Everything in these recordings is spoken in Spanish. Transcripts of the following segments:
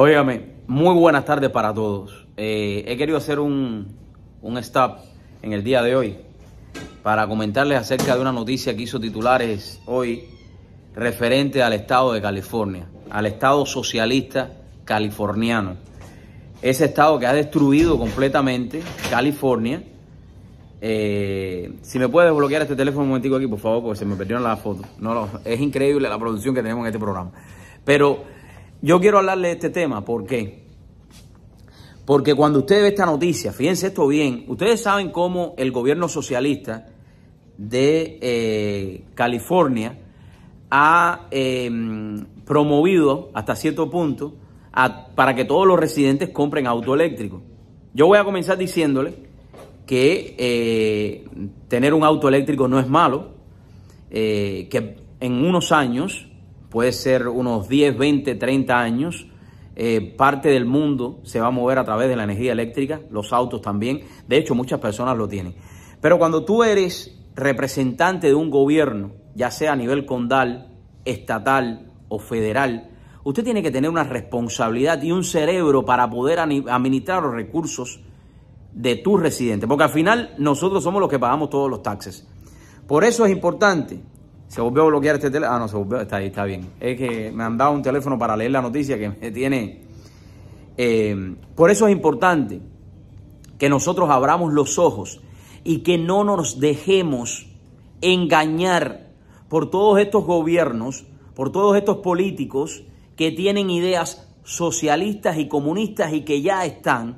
Óigame, muy buenas tardes para todos. Eh, he querido hacer un, un stop en el día de hoy para comentarles acerca de una noticia que hizo titulares hoy referente al estado de California, al estado socialista californiano. Ese estado que ha destruido completamente California. Eh, si me puedes bloquear este teléfono un momentico aquí, por favor, porque se me perdieron las fotos. no, es increíble la producción que tenemos en este programa. Pero yo quiero hablarle de este tema, ¿por qué? Porque cuando usted ve esta noticia, fíjense esto bien, ustedes saben cómo el gobierno socialista de eh, California ha em, promovido hasta cierto punto para que todos los residentes compren auto eléctrico. Yo voy a comenzar diciéndole que eh, tener un auto eléctrico no es malo, eh, que en unos años puede ser unos 10, 20, 30 años. Eh, parte del mundo se va a mover a través de la energía eléctrica, los autos también. De hecho, muchas personas lo tienen. Pero cuando tú eres representante de un gobierno, ya sea a nivel condal, estatal o federal, usted tiene que tener una responsabilidad y un cerebro para poder administrar los recursos de tus residentes, porque al final nosotros somos los que pagamos todos los taxes. Por eso es importante ¿Se volvió a bloquear este teléfono? Ah, no, se volvió. Está está bien. Es que me han dado un teléfono para leer la noticia que tiene. Em, por eso es importante que nosotros abramos los ojos y que no nos dejemos engañar por todos estos gobiernos, por todos estos políticos que tienen ideas socialistas y comunistas y que ya están,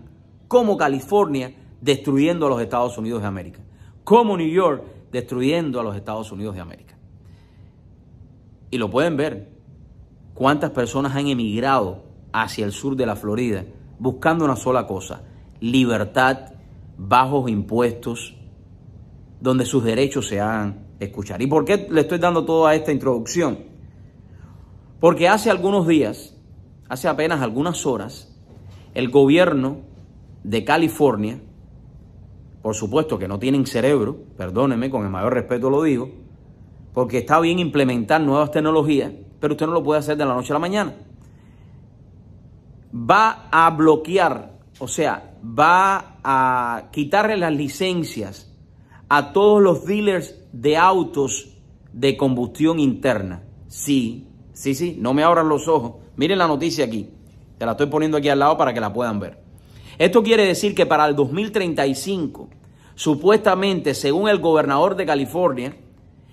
como California, destruyendo a los Estados Unidos de América, como New York, destruyendo a los Estados Unidos de América. Y lo pueden ver. ¿Cuántas personas han emigrado hacia el sur de la Florida buscando una sola cosa? Libertad, bajos impuestos, donde sus derechos se hagan escuchar. ¿Y por qué le estoy dando toda esta introducción? Porque hace algunos días, hace apenas algunas horas, el gobierno de California, por supuesto que no tienen cerebro, perdónenme, con el mayor respeto lo digo, porque está bien implementar nuevas tecnologías, pero usted no lo puede hacer de la noche a la mañana. Va a bloquear, o sea, va a quitarle las licencias a todos los dealers de autos de combustión interna. Sí, sí, sí, no me abran los ojos. Miren la noticia aquí. Te la estoy poniendo aquí al lado para que la puedan ver. Esto quiere decir que para el 2035, supuestamente, según el gobernador de California,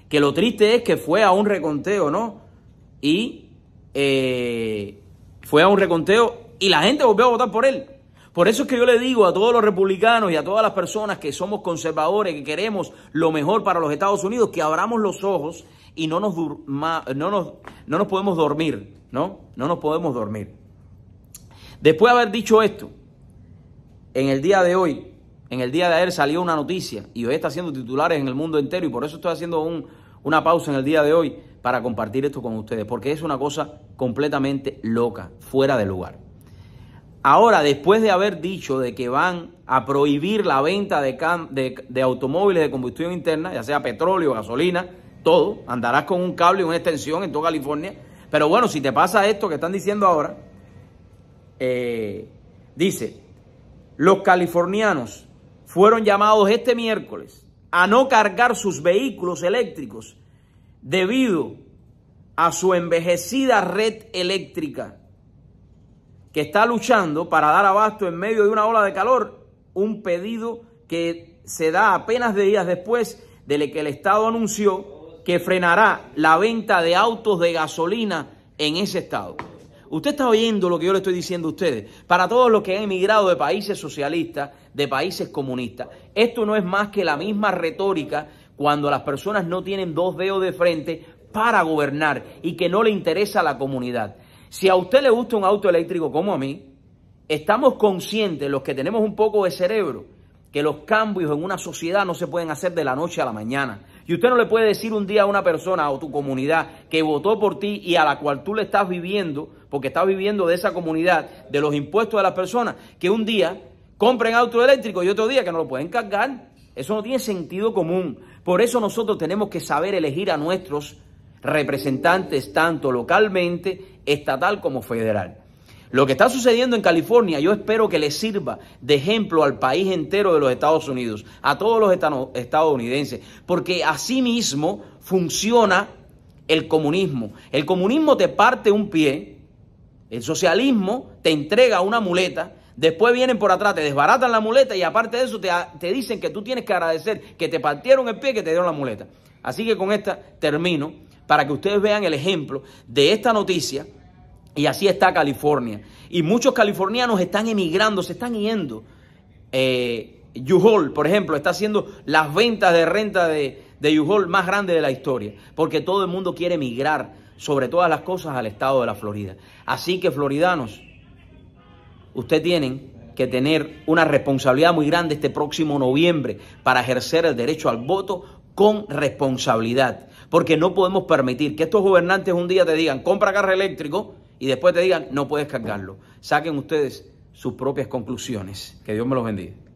que lo triste es que fue a un reconteo, ¿no? Y eh, fue a un reconteo y la gente volvió a votar por él. Por eso es que yo le digo a todos los republicanos y a todas las personas que somos conservadores, que queremos lo mejor para los Estados Unidos, que abramos los ojos y no nos, no no nos podemos dormir, ¿no? No nos podemos dormir. Después de haber dicho esto, en el día de hoy, en el día de ayer salió una noticia y hoy está haciendo titulares en el mundo entero y por eso estoy haciendo una pausa en el día de hoy para compartir esto con ustedes, porque es una cosa completamente loca, fuera de lugar. Ahora, después de haber dicho de que van a prohibir la venta de, de, automóviles de combustión interna, ya sea petróleo, gasolina, todo, andarás con un cable y una extensión en toda California. Pero bueno, si te pasa esto que están diciendo ahora, eh, dice, los californianos fueron llamados este miércoles a no cargar sus vehículos eléctricos debido a su envejecida red eléctrica que está luchando para dar abasto en medio de una ola de calor, un pedido que se da apenas de días después de que el Estado anunció que frenará la venta de autos de gasolina en ese estado. Usted está oyendo lo que yo le estoy diciendo a ustedes. Para todos los que han emigrado de países socialistas, de países comunistas, esto no es más que la misma retórica cuando las personas no tienen dos dedos de frente para gobernar y que no le interesa a la comunidad. Si a usted le gusta un auto eléctrico como a mí, estamos conscientes, los que tenemos un poco de cerebro, que los cambios en una sociedad no se pueden hacer de la noche a la mañana. Y usted no le puede decir un día a una persona o tu comunidad que votó por ti y a la cual tú le estás viviendo, porque estás viviendo de esa comunidad, de los impuestos de las personas, que un día compren auto eléctrico y otro día que no lo pueden cargar. Eso no tiene sentido común. Por eso nosotros tenemos que saber elegir a nuestros representantes, tanto localmente, estatal como federal. Lo que está sucediendo en California, yo espero que le sirva de ejemplo al país entero de los Estados Unidos, a todos los estadounidenses, porque así mismo funciona el comunismo. El comunismo te parte un pie, el socialismo te entrega una muleta, después vienen por atrás, te desbaratan la muleta y aparte de eso te, dicen que tú tienes que agradecer que te partieron el pie, que te dieron la muleta. Así que con esta termino para que ustedes vean el ejemplo de esta noticia y así está California. Y muchos californianos están emigrando, se están yendo. Eh, por ejemplo, está haciendo las ventas de renta de, de más grandes de la historia, porque todo el mundo quiere emigrar, sobre todas las cosas, al estado de la Florida. Así que, floridanos, ustedes tienen que tener una responsabilidad muy grande este próximo noviembre para ejercer el derecho al voto con responsabilidad. Porque no podemos permitir que estos gobernantes un día te digan, compra carro eléctrico, y después te digan no puedes cargarlo. Saquen ustedes sus propias conclusiones. Que Dios me los bendiga.